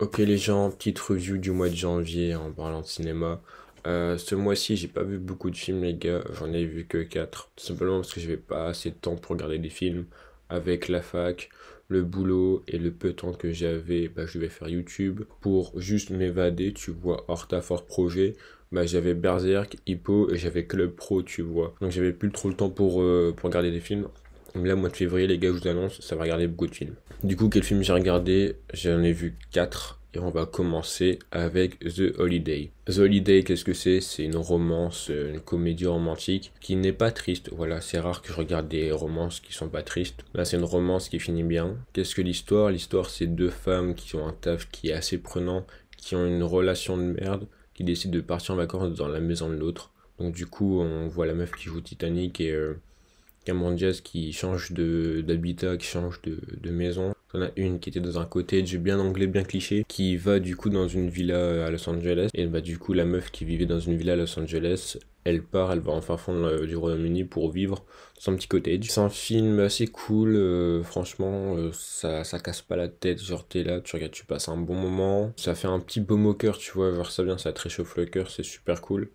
Ok les gens, petite review du mois de janvier en parlant de cinéma. Euh, ce mois-ci, j'ai pas vu beaucoup de films les gars, j'en ai vu que 4. simplement parce que j'avais pas assez de temps pour regarder des films avec la fac, le boulot et le peu de temps que j'avais, bah, je vais faire YouTube pour juste m'évader, tu vois, hors ta fort projet. Bah, j'avais Berserk, Hippo et j'avais Club Pro, tu vois. Donc j'avais plus trop le temps pour, euh, pour regarder des films. Là, mois de février, les gars, je vous annonce, ça va regarder beaucoup de films. Du coup, quel film j'ai regardé J'en ai vu 4 et on va commencer avec The Holiday. The Holiday, qu'est-ce que c'est C'est une romance, euh, une comédie romantique qui n'est pas triste. Voilà, c'est rare que je regarde des romances qui sont pas tristes. Là, c'est une romance qui finit bien. Qu'est-ce que l'histoire L'histoire, c'est deux femmes qui ont un taf qui est assez prenant, qui ont une relation de merde, qui décident de partir en vacances dans la maison de l'autre. Donc du coup, on voit la meuf qui joue Titanic et euh, Cameron Diaz qui change d'habitat, qui change de, de maison. On a une qui était dans un cottage bien anglais, bien cliché, qui va du coup dans une villa euh, à Los Angeles. Et bah du coup la meuf qui vivait dans une villa à Los Angeles, elle part, elle va en fin fond du Royaume-Uni pour vivre dans petit cottage. C'est un film assez cool, euh, franchement, euh, ça, ça casse pas la tête, genre t'es là, tu regardes, tu passes un bon moment. Ça fait un petit beau moqueur, tu vois, voir ça bien, ça te réchauffe le cœur, c'est super cool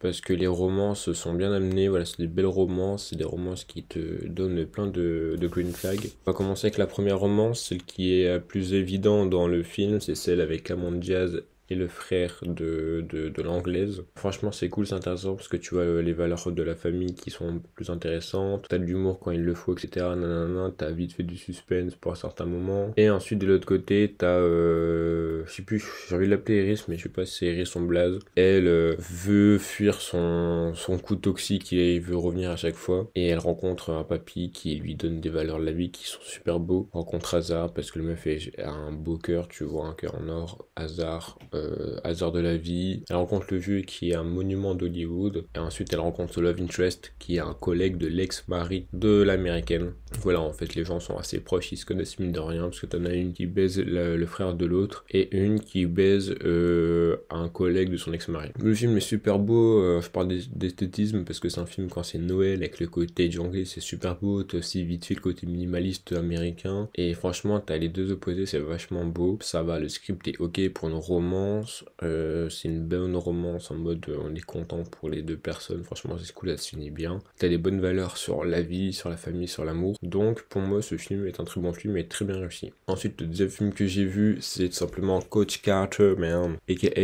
parce que les romances sont bien amenées, voilà, c'est des belles romances, c'est des romances qui te donnent plein de, green flags. On va commencer avec la première romance, celle qui est la plus évidente dans le film, c'est celle avec Amon Diaz et le frère de, de, de l'anglaise. Franchement, c'est cool, c'est intéressant parce que tu vois euh, les valeurs de la famille qui sont plus intéressantes, t'as de l'humour quand il le faut, etc. Nanana, t'as vite fait du suspense pour un certain moment. Et ensuite, de l'autre côté, t'as. Euh, je sais plus, j'ai envie de l'appeler Iris, mais je sais pas si c'est Iris son blaze. Elle euh, veut fuir son, son coup toxique et veut revenir à chaque fois. Et elle rencontre un papy qui lui donne des valeurs de la vie qui sont super beaux. Rencontre hasard parce que le meuf a un beau cœur, tu vois, un cœur en or. hasard euh, hasard de la vie. Elle rencontre le vieux qui est un monument d'Hollywood. Et ensuite, elle rencontre Love Interest qui est un collègue de l'ex-mari de l'américaine. Voilà, en fait, les gens sont assez proches, ils se connaissent mine de rien parce que t'en as une qui baise le frère de l'autre et une qui baise euh, un collègue de son ex-mari. Le film est super beau. Euh, je parle d'esthétisme parce que c'est un film quand c'est Noël avec le côté jungle, c'est super beau. T'as aussi vite fait le côté minimaliste américain. Et franchement, t'as les deux opposés, c'est vachement beau. Ça va, le script est ok pour nos romans euh, c'est une bonne romance en mode euh, on est content pour les deux personnes. Franchement, c'est cool, ça se finit bien. T'as des bonnes valeurs sur la vie, sur la famille, sur l'amour. Donc, pour moi, ce film est un très bon film et très bien réussi. Ensuite, le deuxième film que j'ai vu, c'est tout simplement Coach Carter, qui est hein,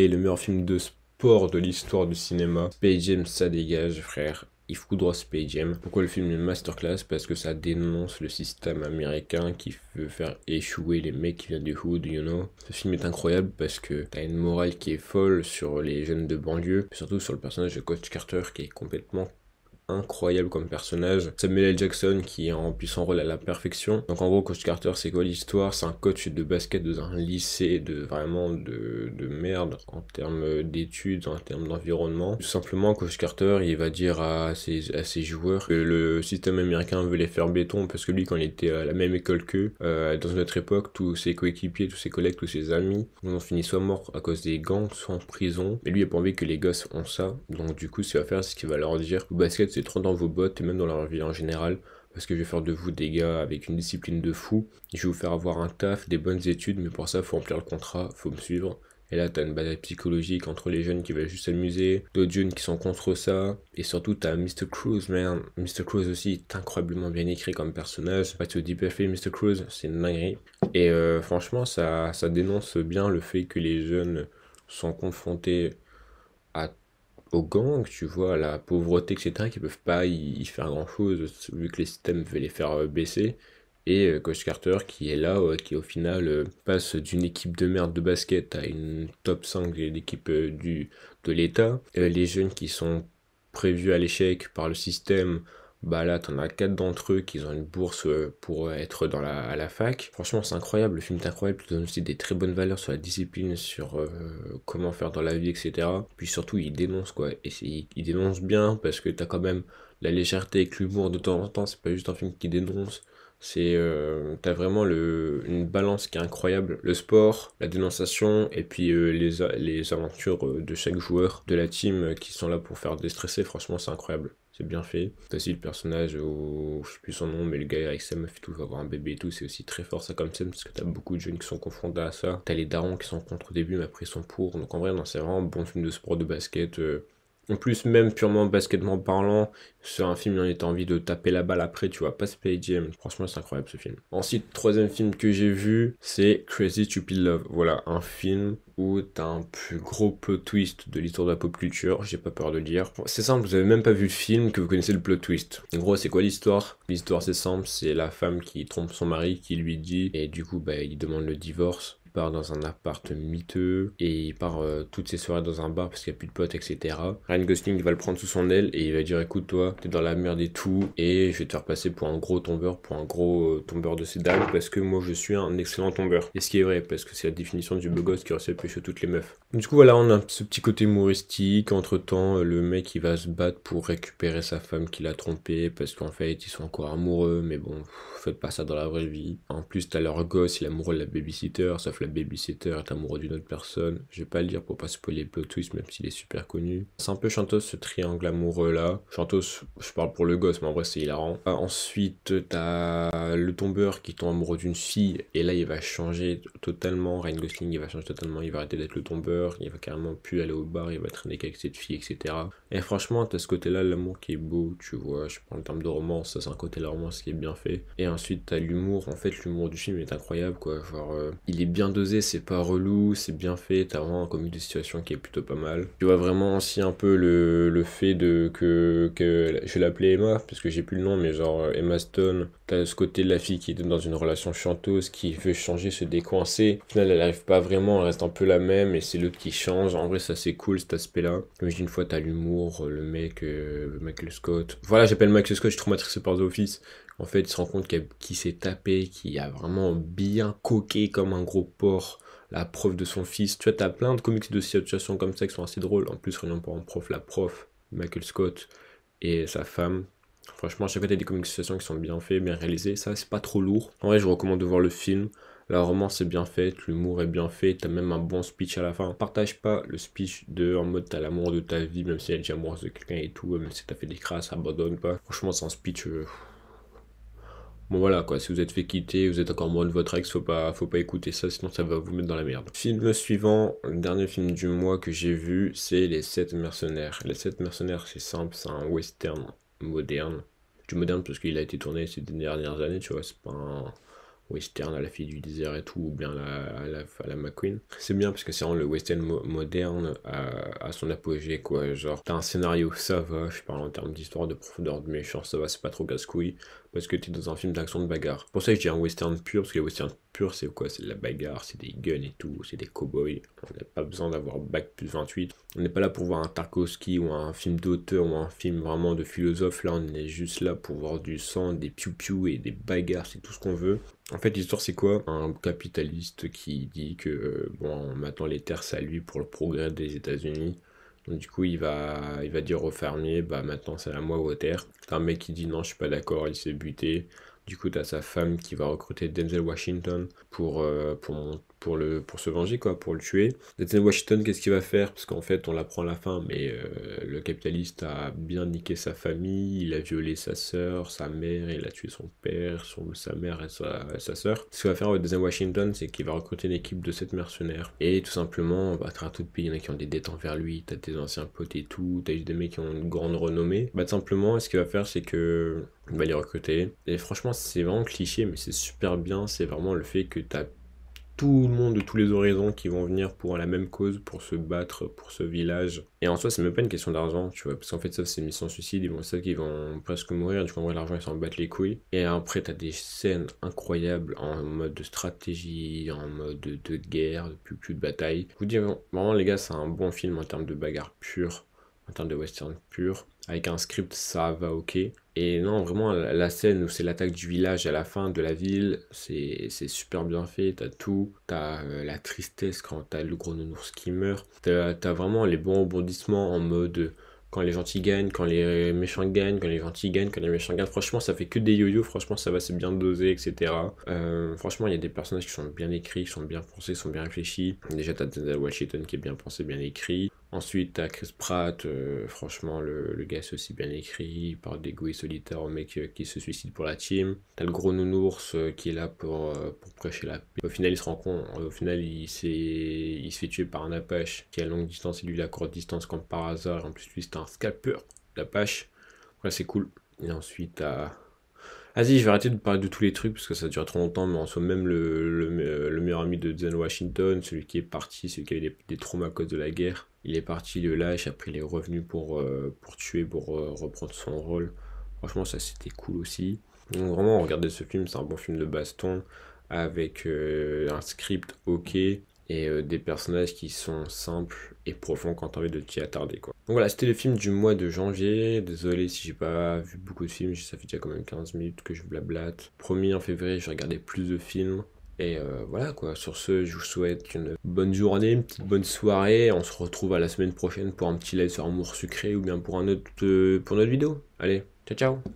le meilleur film de sport de l'histoire du cinéma. Space ça dégage, frère il ce Space Jam. Pourquoi le film est masterclass Parce que ça dénonce le système américain qui veut faire échouer les mecs qui viennent du hood, you know. Ce film est incroyable parce que t'as une morale qui est folle sur les jeunes de banlieue, surtout sur le personnage de Coach Carter qui est complètement incroyable comme personnage. Samuel L. Jackson qui remplit son rôle à la perfection. Donc en gros, Coach Carter, c'est quoi l'histoire C'est un coach de basket dans un lycée de vraiment de, de merde en termes d'études, en termes d'environnement. Tout simplement, Coach Carter, il va dire à ses, à ses joueurs que le système américain veut les faire béton parce que lui, quand il était à la même école que euh, dans notre époque, tous ses coéquipiers, tous ses collègues, tous ses amis, ont fini soit morts à cause des gangs, soit en prison. Et lui, il a pas envie que les gosses ont ça. Donc du coup, ce qu'il va faire, c'est qu'il va leur dire, que basket, trop dans vos bottes et même dans la vie en général parce que je vais faire de vous des gars avec une discipline de fou. Je vais vous faire avoir un taf, des bonnes études, mais pour ça, faut remplir le contrat, faut me suivre. Et là, t'as une bataille psychologique entre les jeunes qui veulent juste s'amuser, d'autres jeunes qui sont contre ça, et surtout t'as Mr. Cruise man. Mr. Cruise aussi est incroyablement bien écrit comme personnage. Pas tu dis parfait, Mr. Cruise c'est une dinguerie. Et euh, franchement, ça, ça dénonce bien le fait que les jeunes sont confrontés à gang gangs, tu vois, la pauvreté, etc., qui peuvent pas y, faire grand-chose, vu que les systèmes veulent les faire euh, baisser. Et euh, Coach Carter qui est là, qui au final euh, passe d'une équipe de merde de basket à une top 5 d'équipe du, de l'État. les jeunes qui sont prévus à l'échec par le système bah là, t'en as quatre d'entre eux qui ont une bourse euh, pour euh, être dans la, à la fac. Franchement, c'est incroyable. Le film est incroyable. Il donne aussi des très bonnes valeurs sur la discipline, sur euh, comment faire dans la vie, etc. Puis surtout, il dénonce quoi. Et il, dénonce bien parce que t'as quand même la légèreté avec l'humour de temps en temps. C'est pas juste un film qui dénonce. C'est tu t'as vraiment le, une balance qui est incroyable. Le sport, la dénonciation et puis les, les aventures de chaque joueur de la team qui sont là pour faire déstresser. Franchement, c'est incroyable c'est bien fait. T'as aussi le personnage où je sais plus son nom, mais le gars avec sa meuf et tout, va avoir un bébé et tout, c'est aussi très fort ça comme scène parce que t'as beaucoup de jeunes qui sont confrontés à ça. T'as les darons qui sont contre au début, mais après ils sont pour. Donc en vrai, non, c'est vraiment un bon film de sport de basket. Euh, en plus, même purement basketement parlant, c'est un film où on a envie de taper la balle après, tu vois, pas se play Franchement, c'est incroyable ce film. Ensuite, troisième film que j'ai vu, c'est Crazy Stupid Love. Voilà, un film où t'as un plus gros plot twist de l'histoire de la pop culture, j'ai pas peur de le dire. C'est simple, vous avez même pas vu le film que vous connaissez le plot twist. En gros, c'est quoi l'histoire L'histoire, c'est simple, c'est la femme qui trompe son mari, qui lui dit, et du coup, bah, il demande le divorce part dans un appart miteux et il part euh, toutes ses soirées dans un bar parce qu'il n'y a plus de potes, etc. Ryan Gosling va le prendre sous son aile et il va dire écoute toi, t'es dans la merde et tout et je vais te faire passer pour un gros tombeur, pour un gros euh, tombeur de ces dames parce que moi je suis un excellent tombeur. Et ce qui est vrai parce que c'est la définition du beau mm. gosse qui aurait sur toutes les meufs. Du coup voilà, on a ce petit côté humoristique. Entre temps, euh, le mec il va se battre pour récupérer sa femme qu'il a trompé parce qu'en fait ils sont encore amoureux mais bon, faites pas ça dans la vraie vie. En plus t'as leur gosse, il est amoureux de la babysitter, sauf la babysitter est amoureux d'une autre personne. Je vais pas le dire pour pas spoiler le plot twist, même s'il est super connu. C'est un peu Chantos ce triangle amoureux là. Chantos, je parle pour le gosse, mais en vrai c'est hilarant. Euh, ensuite, t'as le tombeur qui tombe amoureux d'une fille, et là il va changer totalement. Ryan Gosling il va changer totalement, il va arrêter d'être le tombeur, il va carrément plus aller au bar, il va traîner avec cette fille, etc. Et franchement, t'as ce côté-là, l'amour qui est beau, tu vois. Je parle en terme de romance, ça c'est un côté de la romance qui est bien fait. Et ensuite, t'as l'humour. En fait, l'humour du film est incroyable, quoi. Genre, euh, il est bien c'est pas relou, c'est bien fait, t'as vraiment comme comique situation qui est plutôt pas mal. Tu vois vraiment aussi un peu le, fait de que, que je l'appelais Emma, parce que j'ai plus le nom, mais genre euh, Emma Stone, t'as ce côté de la fille qui est dans une relation chanteuse, qui veut changer, se décoincer. Au final, elle n'arrive pas vraiment, elle reste un peu la même, et c'est l'autre qui change. En vrai, ça c'est cool cet aspect-là. Comme une fois, t'as l'humour, le mec, euh, Michael Scott. Voilà, j'appelle Michael Scott, je trouve trop par The Office. En fait, il se rend compte qu'il s'est tapé, qu'il a vraiment bien coqué comme un gros porc la prof de son fils. Tu vois, t'as plein de comics de situations comme ça qui sont assez drôles. En plus, réunion pour un prof, la prof, Michael Scott et sa femme. Franchement, à chaque fois, t'as des comics de situations qui sont bien faits, bien réalisés. Ça, c'est pas trop lourd. En vrai, je recommande de voir le film. La romance est bien faite, l'humour est bien fait, t'as même un bon speech à la fin. Partage pas le speech de en mode t'as l'amour de ta vie, même si elle est déjà amoureuse de quelqu'un et tout, même si t'as fait des crasses, abandonne pas. Franchement, c'est un speech. Euh, Bon voilà quoi, si vous êtes fait quitter, vous êtes encore moins de votre ex, faut pas, faut pas écouter ça, sinon ça va vous mettre dans la merde. Film suivant, le dernier film du mois que j'ai vu, c'est Les 7 mercenaires. Les 7 mercenaires, c'est simple, c'est un western moderne. Du moderne parce qu'il a été tourné ces dernières années, tu vois, c'est pas un western à la fille du désert et tout, ou bien à la, la, McQueen. C'est bien parce que c'est vraiment le western moderne à, euh, à, son apogée, quoi. Genre, t'as un scénario, ça va, je parle en termes d'histoire, de profondeur, de méchant, ça va, c'est pas trop casse-couille, parce que t'es dans un film d'action de bagarre. Pour ça, je dis un western pur, parce que les westerns c'est quoi C'est de la bagarre, c'est des guns et tout, c'est des cowboys. On n'a pas besoin d'avoir bac plus 28. On n'est pas là pour voir un Tarkovski ou un film d'auteur ou un film vraiment de philosophe. Là, on est juste là pour voir du sang, des piou et des bagarres, c'est tout ce qu'on veut. En fait, l'histoire, c'est quoi Un capitaliste qui dit que, euh, bon, maintenant les terres, c'est à lui pour le progrès des États-Unis. Donc, du coup, il va, il va dire au fermier, bah maintenant c'est à moi ou aux terres. un mec qui dit non, je suis pas d'accord, il s'est buté. Du coup, tu as sa femme qui va recruter Denzel Washington pour, euh, pour, pour, le, pour se venger, quoi, pour le tuer. Nathan Washington, qu'est-ce qu'il va faire Parce qu'en fait, on l'apprend à la fin, mais euh, le capitaliste a bien niqué sa famille, il a violé sa soeur, sa mère, il a tué son père, son, sa mère et sa, soeur. Ce qu'il va faire avec Nathan Washington, c'est qu'il va recruter l'équipe de sept mercenaires. Et tout simplement, bah, à tout pays, il y en a qui ont des dettes envers lui, t'as tes anciens potes et tout, t'as des mecs qui ont une grande renommée. Bah, tout simplement, ce qu'il va faire, c'est que il va les recruter. Et franchement, c'est vraiment cliché, mais c'est super bien. C'est vraiment le fait que t'as tout le monde de tous les horizons qui vont venir pour la même cause, pour se battre pour ce village. Et en soi, c'est même pas une question d'argent, tu vois, parce qu'en fait, ça c'est mis sans suicide, ils vont savoir qu'ils vont presque mourir, du coup, en vrai, l'argent, ils s'en battent les couilles. Et après, t'as des scènes incroyables en mode de stratégie, en mode de, guerre, de plus, de bataille. Je vous dis, vraiment, les gars, c'est un bon film en termes de bagarre pure, en termes de western pur. Avec un script, ça va ok. Et non, vraiment, la scène où c'est l'attaque du village à la fin de la ville, c'est super bien fait. T'as tout. T'as euh, la tristesse quand t'as le gros nounours qui meurt. T'as as vraiment les bons rebondissements en mode euh, quand les gentils gagnent, quand les méchants gagnent, quand les gentils gagnent, quand les méchants gagnent. Franchement, ça fait que des yo Franchement, ça va, c'est bien dosé, etc. Euh, franchement, il y a des personnages qui sont bien écrits, qui sont bien pensés, qui sont bien réfléchis. Déjà, t'as Denzel Washington qui est bien pensé, bien écrit. Ensuite, à Chris Pratt, euh, franchement, le, gars c'est aussi bien écrit, il parle d'égoïsme solitaire au mec euh, qui se suicide pour la team. T'as le gros nounours euh, qui est là pour, prêcher la paix. Au final, il se rend compte, au final, il, il se fait tuer par un Apache qui est à longue distance et lui la courte distance comme par hasard. En plus, lui, c'est un scalper d'Apache. Ouais, c'est cool. Et ensuite, à. vas je vais arrêter de parler de tous les trucs parce que ça dure trop longtemps, mais en soi, même le, ami de john Washington, celui qui est parti, celui qui avait des, des traumas à cause de la guerre. Il est parti de lâche, après il est revenu pour, euh, pour tuer, pour euh, reprendre son rôle. Franchement, ça c'était cool aussi. Donc vraiment, regardez ce film, c'est un bon film de baston avec euh, un script ok et des personnages qui sont simples et profonds quand t'as envie de t'y attarder quoi. Donc voilà, c'était le film du mois de janvier. Désolé si j'ai pas vu beaucoup de films, ça fait déjà quand même 15 minutes que je blablate. Promis en février, je regardais plus de films. Et euh, voilà quoi, sur ce, je vous souhaite une bonne journée, une petite bonne soirée. On se retrouve à la semaine prochaine pour un petit live sur amour sucré ou bien pour, un autre, euh, pour notre vidéo. Allez, ciao ciao